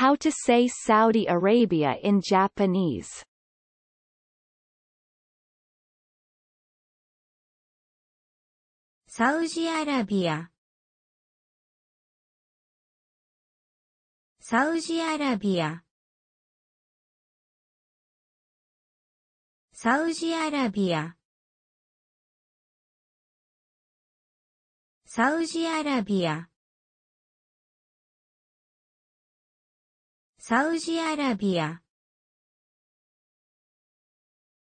How to say Saudi Arabia in Japanese Saudi Arabia Saudi Arabia Saudi Arabia Saudi Arabia サウジアラビア